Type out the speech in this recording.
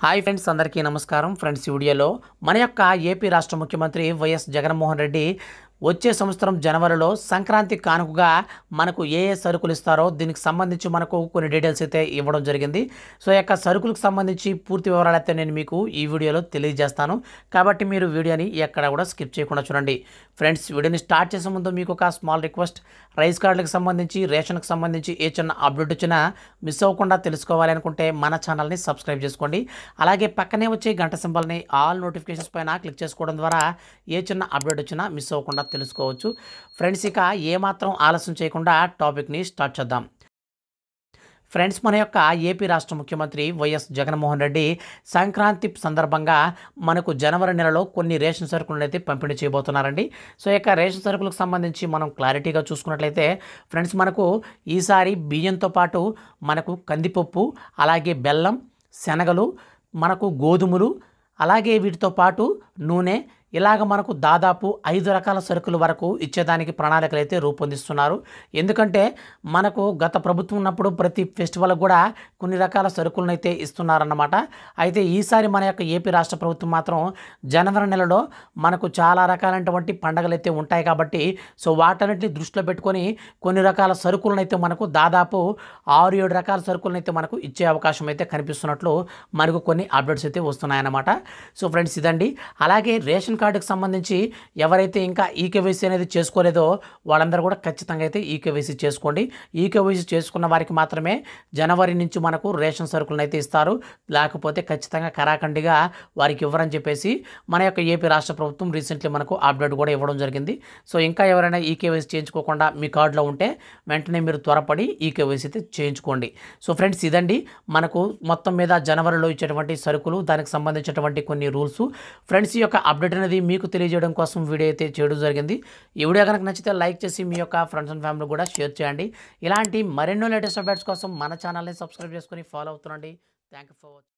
hi friends అందరికీ నమస్కారం friends ఈ వీడియోలో మన యొక్క ఏపీ రాష్ట్ర ముఖ్యమంత్రి వైఎస్ జగన్మోహన్ రెడ్డి వచ్చే సంవత్సరం జనవరిలో సంక్రాంతి కానుకగా మనకు ఏ ఏ సరుకులు ఇస్తారో దీనికి సంబంధించి మనకు కొన్ని డీటెయిల్స్ అయితే ఇవ్వడం జరిగింది సో యొక్క సరుకులకు సంబంధించి పూర్తి వివరాలు అయితే నేను మీకు ఈ వీడియోలో తెలియజేస్తాను కాబట్టి మీరు వీడియోని ఎక్కడ కూడా స్కిప్ చేయకుండా చూడండి ఫ్రెండ్స్ వీడియోని స్టార్ట్ చేసే ముందు మీకు ఒక స్మాల్ రిక్వెస్ట్ రైస్ కార్డులకు సంబంధించి రేషన్కి సంబంధించి ఏ చిన్న అప్డేట్ వచ్చినా మిస్ అవ్వకుండా తెలుసుకోవాలి అనుకుంటే మన ఛానల్ని సబ్స్క్రైబ్ చేసుకోండి అలాగే పక్కనే వచ్చే గంట సింబల్ని ఆల్ నోటిఫికేషన్స్ పైన క్లిక్ చేసుకోవడం ద్వారా ఏ చిన్న అప్డేట్ వచ్చినా మిస్ అవ్వకుండా తెలుసుకోవచ్చు ఫ్రెండ్స్ ఇక ఏమాత్రం ఆలస్యం చేయకుండా టాపిక్ని స్టార్ట్ చేద్దాం ఫ్రెండ్స్ మన యొక్క ఏపీ రాష్ట్ర ముఖ్యమంత్రి వైఎస్ జగన్మోహన్ రెడ్డి సంక్రాంతి సందర్భంగా మనకు జనవరి నెలలో కొన్ని రేషన్ సరుకులను అయితే పంపిణీ చేయబోతున్నారండి సో ఇక రేషన్ సరుకులకు సంబంధించి మనం క్లారిటీగా చూసుకున్నట్లయితే ఫ్రెండ్స్ మనకు ఈసారి బియ్యంతో పాటు మనకు కందిపప్పు అలాగే బెల్లం శనగలు మనకు గోధుమలు అలాగే వీటితో పాటు నూనె ఇలాగ మనకు దాదాపు ఐదు రకాల సరుకుల వరకు ఇచ్చేదానికి ప్రణాళికలు అయితే రూపొందిస్తున్నారు ఎందుకంటే మనకు గత ప్రభుత్వం ఉన్నప్పుడు ప్రతి ఫెస్టివల్ కూడా కొన్ని రకాల సరుకులను అయితే ఇస్తున్నారన్నమాట అయితే ఈసారి మన యొక్క ఏపీ రాష్ట్ర ప్రభుత్వం మాత్రం జనవరి నెలలో మనకు చాలా రకాలైనటువంటి పండగలు అయితే ఉంటాయి కాబట్టి సో వాటన్నిటిని దృష్టిలో పెట్టుకొని కొన్ని రకాల సరుకులను అయితే మనకు దాదాపు ఆరు ఏడు రకాల సరుకులను అయితే మనకు ఇచ్చే అవకాశం అయితే కనిపిస్తున్నట్లు మనకు కొన్ని అప్డేట్స్ అయితే వస్తున్నాయన్నమాట సో ఫ్రెండ్స్ ఇదండి అలాగే రేషన్ కార్డు కార్డుకు సంబంధించి ఎవరైతే ఇంకా ఈకేవైసీ అనేది చేసుకోలేదో వాళ్ళందరూ కూడా ఖచ్చితంగా అయితే ఈకేవైసీ చేసుకోండి ఈకేవైసీ చేసుకున్న వారికి మాత్రమే జనవరి నుంచి మనకు రేషన్ సరుకులను అయితే ఇస్తారు లేకపోతే ఖచ్చితంగా కరాఖండిగా వారికి ఇవ్వరని చెప్పేసి మన యొక్క ఏపీ రాష్ట్ర ప్రభుత్వం రీసెంట్లీ మనకు అప్డేట్ కూడా ఇవ్వడం జరిగింది సో ఇంకా ఎవరైనా ఈకేవైసీ చేయించుకోకుండా మీ కార్డులో ఉంటే వెంటనే మీరు త్వరపడి ఈకేవైసీ అయితే చేయించుకోండి సో ఫ్రెండ్స్ ఇదండి మనకు మొత్తం మీద జనవరిలో ఇచ్చేటువంటి సరుకులు దానికి సంబంధించినటువంటి కొన్ని రూల్స్ ఫ్రెండ్స్ యొక్క అప్డేట్ అనేది అనేది మీకు తెలియజేయడం కోసం వీడియో అయితే చేయడం జరిగింది ఈ వీడియో కనుక నచ్చితే లైక్ చేసి మీ యొక్క ఫ్రెండ్స్ అండ్ ఫ్యామిలీ కూడా షేర్ చేయండి ఇలాంటి మరెన్నో లేటెస్ట్ అప్డేట్స్ కోసం మన ఛానల్ని సబ్స్క్రైబ్ చేసుకుని ఫాలో అవుతుండండి థ్యాంక్ యూ ఫర్ వాచింగ్